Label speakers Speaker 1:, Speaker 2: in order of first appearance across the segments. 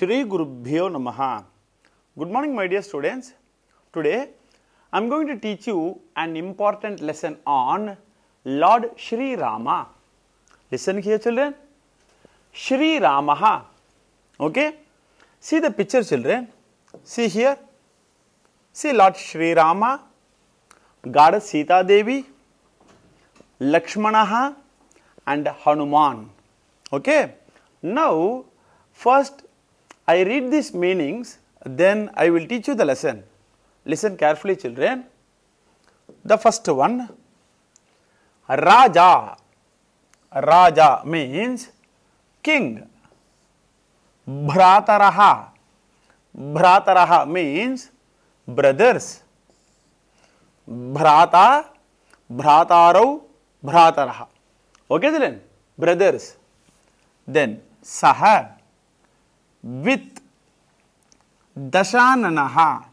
Speaker 1: श्री गुरुभ्यो नमः good morning my dear students today I am going to teach you an important lesson on lord Shri Rama listen किया children Shri Rama okay see the picture children see here see lord Shri Rama god Sita Devi Lakshman and Hanuman okay now first I read these meanings, then I will teach you the lesson. Listen carefully, children. The first one, Raja. Raja means king. Bhrataraha. Bhrataraha means brothers. Bhrata, Bhratarau, Bhrataraha. Okay, children? Brothers. Then, Saha with Dashananaha,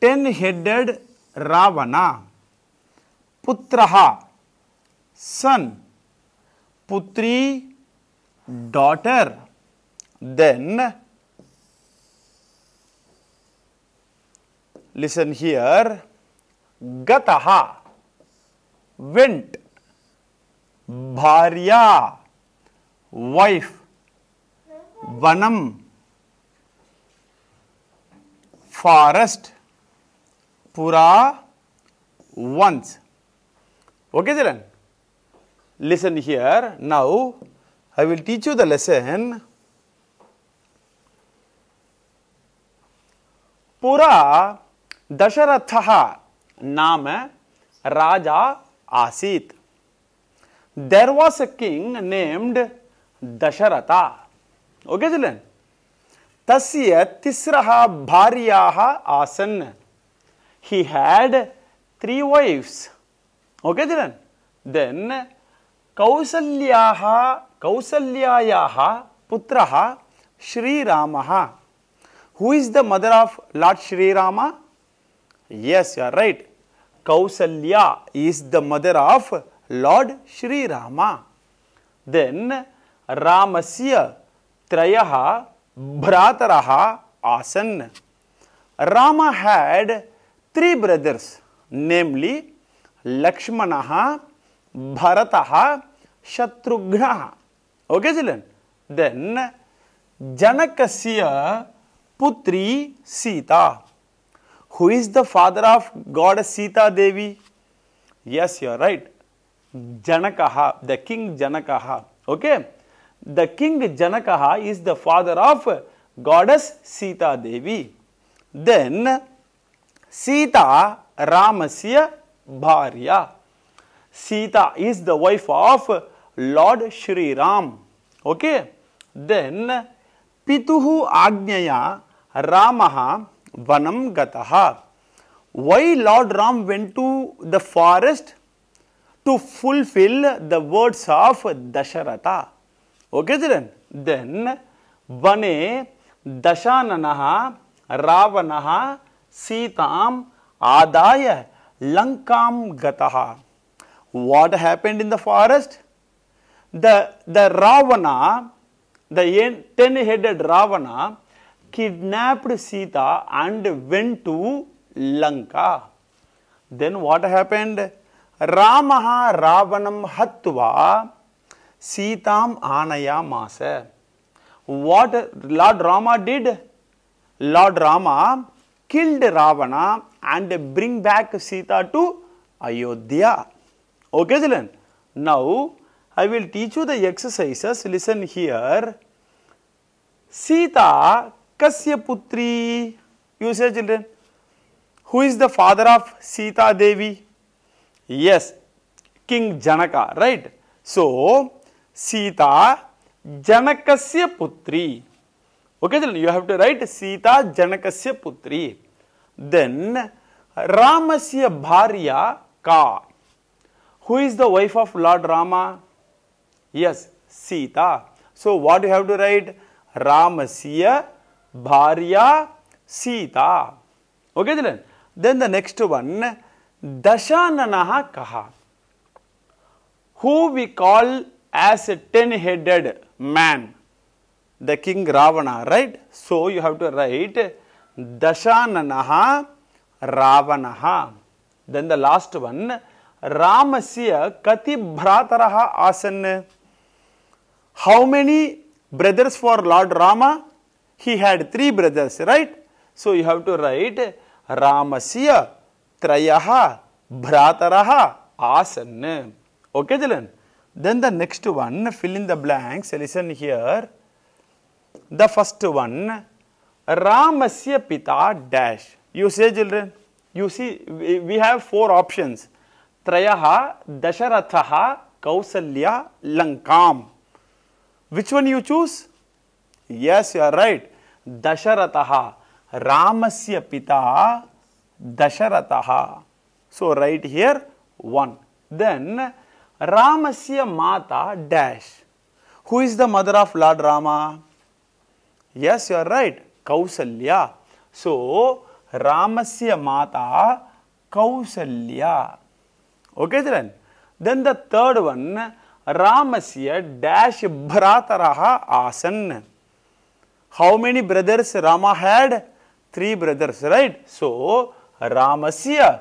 Speaker 1: ten headed Ravana, Putraha, son, Putri, daughter. Then listen here Gataha went, Bharya, wife, vanam forest pura once okay children listen here now i will teach you the lesson pura dasharatha name raja asit there was a king named dasharatha. Okay चलें तस्य तिस्रह भार्याह आसन he had three wives okay चलें then कौसल्याह कौसल्यायाह पुत्रह श्रीरामह who is the mother of lord Shriram yes you are right Kausalya is the mother of lord Shriram then रामस्य त्रय भ्रातर आसन Ram had three brothers namely Lakshman Bharat Shatrughna okay children then Janak पुत्री Sita who is the father of god Sita Devi yes you are right Janak the king Janak okay okay? the king Janakaha is the father of goddess Sita Devi. Then Sita Ramasya Bharya. Sita is the wife of Lord Shri Ram. Okay. Then Pituhu Agnaya Ramaha Vanam Gataha. Why Lord Ram went to the forest? To fulfill the words of Dasharatha. Okay, then, then Vane Dashananaha Ravanaha Sitam Adaya Lankam Gataha. What happened in the forest? The, the Ravana, the ten-headed Ravana, kidnapped Sita and went to Lanka. Then what happened? Ramaha Ravanam Hattuva. Sitam Anaya Masa. What Lord Rama did? Lord Rama killed Ravana and bring back Sita to Ayodhya. Okay, children. Now I will teach you the exercises. Listen here. Sita kasyaputri. Putri. You say, children, who is the father of Sita Devi? Yes, King Janaka, right? So, Sita जनकस्य पुत्री okay children you have to write sita janakasya putri then ramasya bharya ka who is the wife of lord rama yes sita so what you have to write ramasya bharya sita okay children then the next one dashananah kaha who we call as a ten headed man, the king Ravana, right? So, you have to write Dashananaha Ravanaha. Then the last one, Ramasya Kati Bhrataraha Asana. How many brothers for Lord Rama? He had three brothers, right? So, you have to write Ramasya Trayaha Bhrataraha Asana. Okay, children? Then the next one, fill in the blanks, listen here. The first one, Ramasya Pita dash. You say children, you see we have four options. Trayaha, Dasharathaha, Kausalya, Lankam. Which one you choose? Yes, you are right. Dasharathaha. Ramasya Pita, Dasharathaha. So, right here 1. Then, Ramasya Mata dash. Who is the mother of Lord Rama? Yes, you are right. Kausalya. So, Ramasya Mata Kausalya. Okay, then. Then the third one, Ramasya dash Bhrataraha Asan. How many brothers Rama had? Three brothers, right? So, Ramasya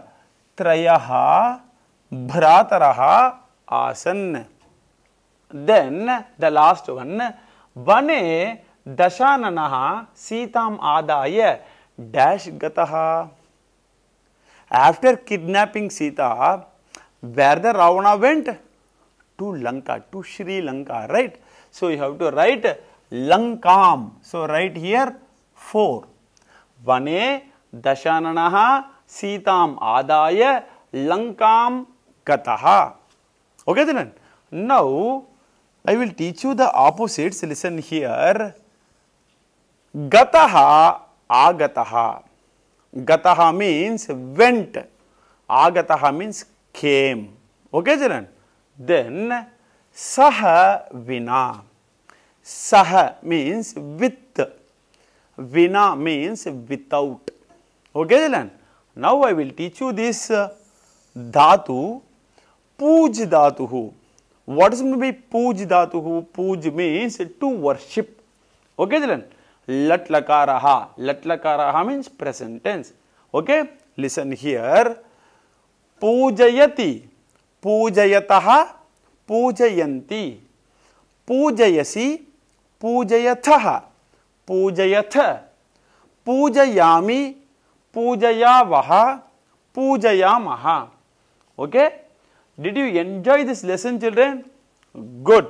Speaker 1: Trayaha Bhrataraha आसन then the last one वने दशानन सीता आदाय dash after kidnapping Sita where the Ravan went to Lanka to Sri Lanka right so you have to write Lanka so write here four वने दशानन सीता आदाय लंका कथा Okay, then. Now, I will teach you the opposites. Listen here. Gataha, agataha. Gataha means went. Agataha means came. Okay, children. Then, saha vina. Saha means with. Vina means without. Okay, children. Now, I will teach you this uh, dhatu पूज धातु what is mean B पूज धातु पूज means to worship okay children लट लकार लट लकार means present tense okay listen here पूजयति पूजयत पूजयती पूजयसी पूजयथ पूजयथ पूजयामी पूजयावह पूजयामह okay Did you enjoy this lesson children? Good.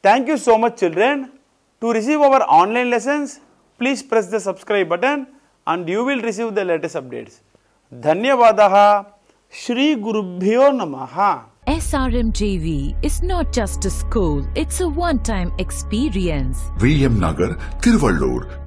Speaker 1: Thank you so much children. To receive our online lessons, please press the subscribe button and you will receive the latest updates. Dhanyavadaha Shri Gurubhyo Namaha. SRMJV is not just a school, it's a one-time experience. VM Nagar, Tiruvallur,